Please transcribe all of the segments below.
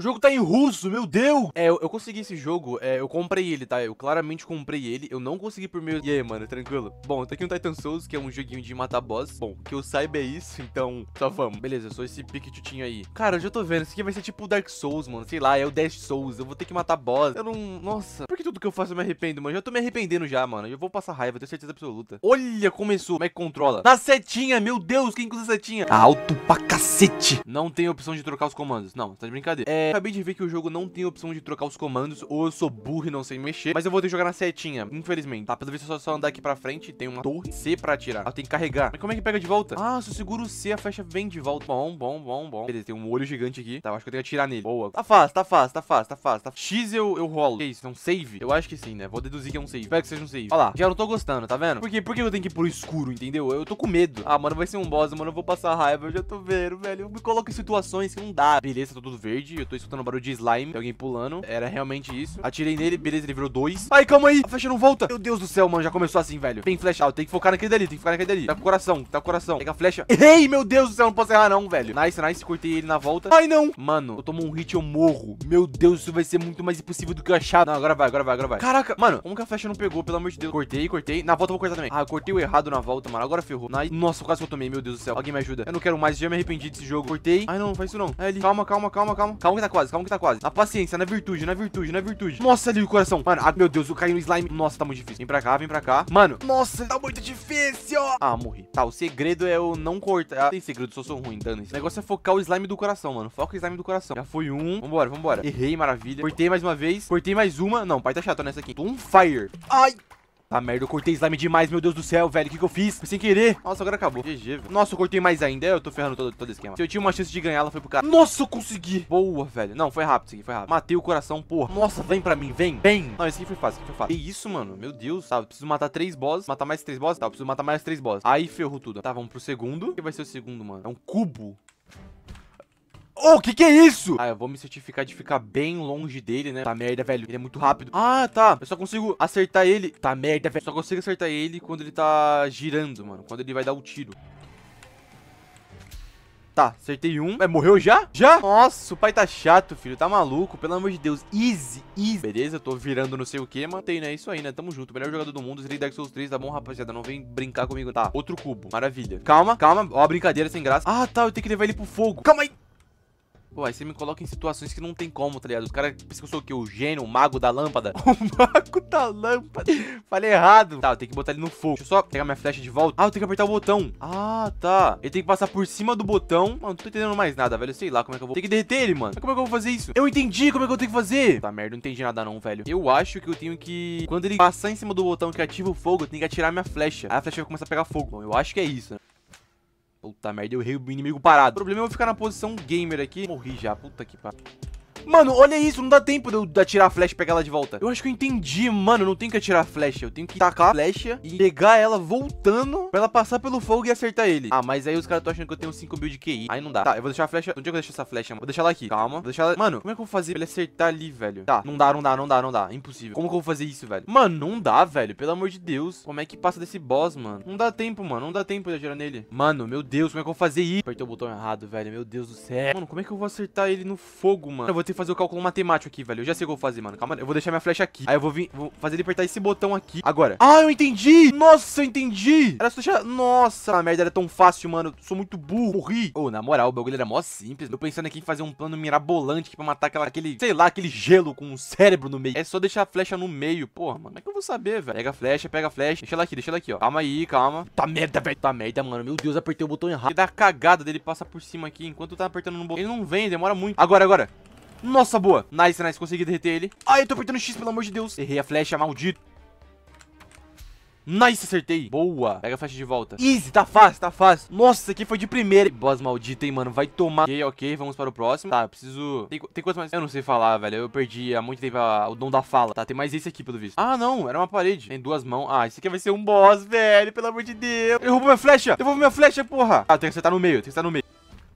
O jogo tá em russo, meu Deus! É, eu, eu consegui esse jogo, é, eu comprei ele, tá? Eu claramente comprei ele, eu não consegui por meio... E aí, mano, tranquilo? Bom, tá aqui um Titan Souls, que é um joguinho de matar boss. Bom, que eu saiba é isso, então só vamos. Beleza, eu sou esse piquitutinho aí. Cara, eu já tô vendo, isso aqui vai ser tipo o Dark Souls, mano. Sei lá, é o Death Souls, eu vou ter que matar boss. Eu não... Nossa, por que tudo que eu faço eu me arrependo, mano? Eu já tô me arrependendo já, mano. Eu vou passar raiva, tenho certeza absoluta. Olha, começou. Como é que controla? Na tá setinha, meu Deus, quem usa setinha? Tá alto pra cacete. Não tem opção de trocar os comandos. Não, tá de brincadeira. É... É, acabei de ver que o jogo não tem opção de trocar os comandos, ou eu sou burro e não sei mexer, mas eu vou ter que jogar na setinha, infelizmente. Tá, pelo visto é só, só andar aqui pra frente, tem uma torre C pra atirar. Ela tem que carregar. Mas como é que pega de volta? Ah, se eu seguro o C, a flecha vem de volta. Bom, bom, bom, bom. Beleza, tem um olho gigante aqui. Tá, acho que eu tenho que atirar nele. Boa. Tá fácil, tá fácil, tá fácil, tá fácil. Tá... X eu, eu rolo. Que isso, é um save? Eu acho que sim, né? Vou deduzir que é um save. Espero que seja um save. Olha lá, já não tô gostando, tá vendo? Por quê? Por que eu tenho que ir pro escuro, entendeu? Eu tô com medo. Ah, mano, vai ser um boss, mano. Eu vou passar raiva, eu já tô vendo, velho. Eu me coloco em situações que não dá. Beleza, tá tudo verde. Eu tô escutando um barulho de slime, alguém pulando. Era realmente isso. Atirei nele, beleza, ele virou dois. Ai, calma aí, a flecha não volta. Meu Deus do céu, mano, já começou assim, velho. Tem flecha, ah, tem que focar naquele dali, tem que focar naquele dali. Tá com o coração, tá com o coração. Pega a flecha. Ei, meu Deus do céu, não posso errar não, velho. Nice, nice, cortei ele na volta. Ai, não. Mano, eu tomo um hit, eu morro. Meu Deus, isso vai ser muito mais impossível do que eu achava. Não, agora vai, agora vai, agora vai. Caraca, mano, como que a flecha não pegou, pelo amor de Deus. Cortei, cortei. Na volta eu vou cortar também. Ah, eu cortei o errado na volta, mano. Agora ferrou. Nice. Nossa, quase que eu tomei, meu Deus do céu. Alguém me ajuda. Eu não quero mais, já me arrependi desse jogo. Cortei. Ai, não, não faz isso não. É ele. Calma, calma, calma, calma. Calma que tá quase, calma que tá quase. Na paciência, na virtude, na virtude, na virtude. Nossa, ali o coração. Mano, ah, meu Deus, eu caí no slime. Nossa, tá muito difícil. Vem pra cá, vem pra cá. Mano, nossa, tá muito difícil. Ah, morri. Tá, o segredo é eu não cortar. Ah, tem segredo, só sou ruim, dano. O negócio é focar o slime do coração, mano. Foca o slime do coração. Já foi um. Vambora, vambora. Errei, maravilha. Cortei mais uma vez. Cortei mais uma. Não, pai tá chato nessa aqui. um fire. Ai, Tá merda, eu cortei slime demais, meu Deus do céu, velho. O que, que eu fiz? Foi sem querer. Nossa, agora acabou. GG, velho. Nossa, eu cortei mais ainda. Eu tô ferrando todo, todo esquema. Se eu tinha uma chance de ganhar, ela foi pro cara. Nossa, eu consegui. Boa, velho. Não, foi rápido isso aqui, foi rápido. Matei o coração, porra. Nossa, vem pra mim, vem. Vem. Não, esse aqui foi fácil, esse aqui foi fácil. Que isso, mano? Meu Deus, tá? Eu preciso matar três bosses. Matar mais três bosses? Tá, eu preciso matar mais três bosses. Aí ferrou tudo. Tá, vamos pro segundo. O que vai ser o segundo, mano? É um cubo. Oh, o que que é isso? Ah, eu vou me certificar de ficar bem longe dele, né? Tá merda, velho. Ele é muito rápido. Ah, tá. Eu só consigo acertar ele. Tá merda, velho. Só consigo acertar ele quando ele tá girando, mano. Quando ele vai dar o um tiro. Tá, acertei um. É, morreu já? Já? Nossa, o pai tá chato, filho. Tá maluco, pelo amor de Deus. Easy, easy. Beleza, tô virando não sei o que, Tem né? É isso aí, né? Tamo junto. Melhor jogador do mundo. Zerei Dark Souls 3, tá bom, rapaziada? Não vem brincar comigo, tá? Outro cubo. Maravilha. Calma, calma. Ó, brincadeira sem graça. Ah, tá. Eu tenho que levar ele pro fogo. Calma aí. Pô, aí você me coloca em situações que não tem como, tá ligado? Os caras pensam que eu sou o quê? O gênio, o mago da lâmpada? o mago da lâmpada. Falei errado. Tá, eu tenho que botar ele no fogo. Deixa eu só pegar minha flecha de volta. Ah, eu tenho que apertar o botão. Ah, tá. Ele tem que passar por cima do botão. Mano, não tô entendendo mais nada, velho. Eu sei lá como é que eu vou. Tem que derreter ele, mano. Mas como é que eu vou fazer isso? Eu entendi como é que eu tenho que fazer. Tá, merda, não entendi nada não, velho. Eu acho que eu tenho que... Quando ele passar em cima do botão que ativa o fogo, eu tenho que atirar minha flecha. Aí a flecha vai começar a pegar fogo. Bom, eu acho que é isso, né? Puta merda, eu errei o inimigo parado. O problema é eu ficar na posição gamer aqui. Morri já, puta que pariu. Mano, olha isso, não dá tempo de eu atirar a flecha e pegar ela de volta. Eu acho que eu entendi, mano, não tem que atirar a flecha. Eu tenho que tacar a flecha e pegar ela voltando pra ela passar pelo fogo e acertar ele. Ah, mas aí os caras estão achando que eu tenho 5 mil de QI. Aí não dá. Tá, eu vou deixar a flecha... Onde é que eu deixo essa flecha, mano? Vou deixar ela aqui. Calma. Vou deixar ela... Mano, como é que eu vou fazer pra ele acertar ali, velho? Tá, não dá, não dá, não dá, não dá. Impossível. Como que eu vou fazer isso, velho? Mano, não dá, velho. Pelo amor de Deus. Como é que passa desse boss, mano? Não dá tempo, mano. Não dá tempo de atirar nele. Mano, meu Deus, como é que eu vou fazer isso? Apertei o botão errado, velho. Meu Deus do céu. Mano, como é que eu vou acertar ele no fogo, mano? Eu vou ter fazer o cálculo matemático aqui, velho. Eu já sei o que eu vou fazer, mano. Calma, eu vou deixar minha flecha aqui. Aí eu vou vir, vou fazer ele apertar esse botão aqui. Agora. Ah, eu entendi! Nossa, eu entendi! Era só deixar... Nossa, a merda era tão fácil, mano. Sou muito burro. Morri. Ô, oh, na moral, o bagulho era mó simples. Eu pensando aqui em fazer um plano mirabolante aqui pra matar aquela, aquele, sei lá, aquele gelo com um cérebro no meio. É só deixar a flecha no meio. Porra, mano, como é que eu vou saber, velho? Pega a flecha, pega a flecha. Deixa ela aqui, deixa ela aqui, ó. Calma aí, calma. Tá merda, velho. Tá merda, mano. Meu Deus, apertei o botão errado. Que dá cagada dele passar por cima aqui enquanto tá apertando no botão. Ele não vem, demora muito. Agora, agora. Nossa, boa. Nice, nice. Consegui derreter ele. Ai, eu tô apertando X, pelo amor de Deus. Errei a flecha, maldito. Nice, acertei. Boa. Pega a flecha de volta. Easy, tá fácil, tá fácil. Nossa, isso aqui foi de primeira. Boss maldito, hein, mano. Vai tomar. Ok, ok, vamos para o próximo. Tá, preciso... Tem, tem quantos mais? Eu não sei falar, velho. Eu perdi há muito tempo a... o dom da fala. Tá, tem mais esse aqui, pelo visto. Ah, não. Era uma parede. Tem duas mãos. Ah, isso aqui vai ser um boss, velho. Pelo amor de Deus. Eu roubo minha flecha. Eu roubo minha flecha, porra. Ah, tem que acertar no meio. Tem que acertar no meio.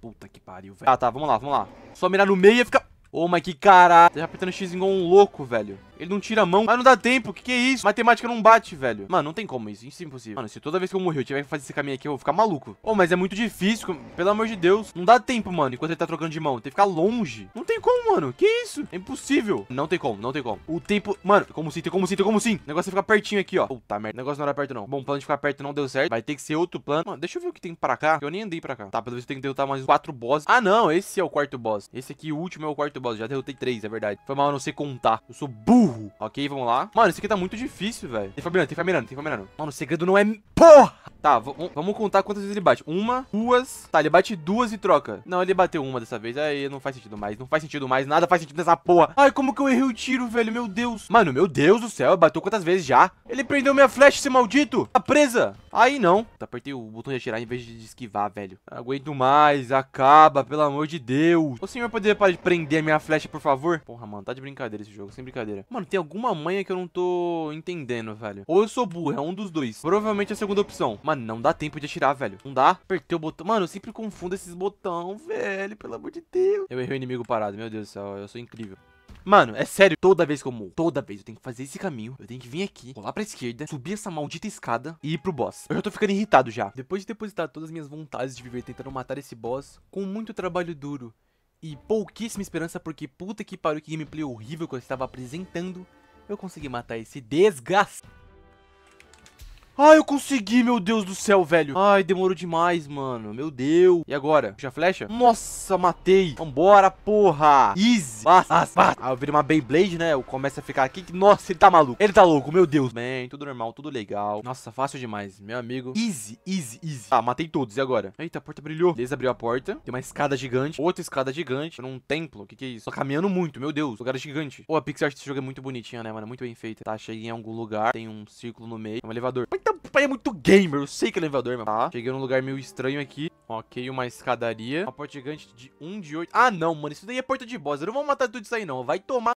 Puta que pariu, velho. Ah, tá. Vamos lá, vamos lá. Só mirar no meio e ficar... Ô, oh, mas que caralho. Tá apertando X igual um louco, velho. Ele não tira a mão. Mas não dá tempo. Que que é isso? Matemática não bate, velho. Mano, não tem como isso. Isso é impossível. Mano, se toda vez que eu morrer eu tiver que fazer esse caminho aqui, eu vou ficar maluco. Oh, mas é muito difícil. Pelo amor de Deus. Não dá tempo, mano, enquanto ele tá trocando de mão. Tem que ficar longe. Não tem como, mano. Que isso? É impossível. Não tem como, não tem como. O tempo... Mano, como sim, tem como sim, tem como sim. O negócio é ficar pertinho aqui, ó. Puta merda. O negócio não era perto, não. Bom, o plano de ficar perto não deu certo. Vai ter que ser outro plano. Mano, deixa eu ver o que tem pra cá. Eu nem andei pra cá. Tá, pelo visto tem que derrotar mais quatro bosses. Ah, não. Esse é o quarto boss. Esse aqui, o último, é o quarto boss. Já derrotei três, é verdade. Foi mal eu não sei contar. Eu sou burro burro. Ok, vamos lá. Mano, isso aqui tá muito difícil, velho. Tem Fabiano, tem Fabiano, tem Fabiano. Mano, o segredo não é... Porra! Tá, vamos contar quantas vezes ele bate. Uma, duas. Tá, ele bate duas e troca. Não, ele bateu uma dessa vez. Aí não faz sentido mais. Não faz sentido mais. Nada faz sentido nessa porra. Ai, como que eu errei o tiro, velho? Meu Deus. Mano, meu Deus do céu. Bateu quantas vezes já? Ele prendeu minha flecha, esse maldito. Tá presa. Aí não. Apertei o botão de atirar em vez de esquivar, velho. Aguento mais. Acaba, pelo amor de Deus. O senhor poderia parar de prender a minha flecha, por favor? Porra, mano. Tá de brincadeira esse jogo. Sem brincadeira. Mano, tem alguma manha que eu não tô entendendo, velho. Ou eu sou burro. É um dos dois. Provavelmente é a segunda opção. Mas Mano, não dá tempo de atirar, velho. Não dá. Apertei o botão. Mano, eu sempre confundo esses botão, velho. Pelo amor de Deus. Eu errei o inimigo parado. Meu Deus do céu. Eu sou incrível. Mano, é sério, toda vez que eu morro, toda vez eu tenho que fazer esse caminho, eu tenho que vir aqui, rolar pra esquerda, subir essa maldita escada e ir pro boss. Eu já tô ficando irritado já. Depois de depositar todas as minhas vontades de viver tentando matar esse boss, com muito trabalho duro e pouquíssima esperança, porque puta que pariu que gameplay horrível que eu estava apresentando, eu consegui matar esse desgaste. Ai, eu consegui, meu Deus do céu, velho. Ai, demorou demais, mano. Meu Deus. E agora? Puxa a flecha? Nossa, matei. Vambora, porra. Easy. Passa, passa, Ah, eu virei uma Beyblade, né? Eu começo a ficar aqui. Nossa, ele tá maluco. Ele tá louco, meu Deus. Bem, tudo normal, tudo legal. Nossa, fácil demais, meu amigo. Easy, easy, easy. Ah, matei todos. E agora? Eita, a porta brilhou. Beleza, abriu a porta. Tem uma escada gigante. Outra escada gigante. Num templo. O que que é isso? Tô caminhando muito, meu Deus. Lugar gigante. Pô, oh, a Pixar, esse jogo é muito bonitinha, né, mano? Muito bem feita. Tá, cheguei em algum lugar. Tem um círculo no meio. É um elevador. Oi é muito gamer. Eu sei que é elevador, meu. Tá. Cheguei num lugar meio estranho aqui. Ok, uma escadaria. Uma porta gigante de 1 um de 8. Ah, não, mano. Isso daí é porta de boss. Eu não vou matar tudo isso aí, não. Vai tomar.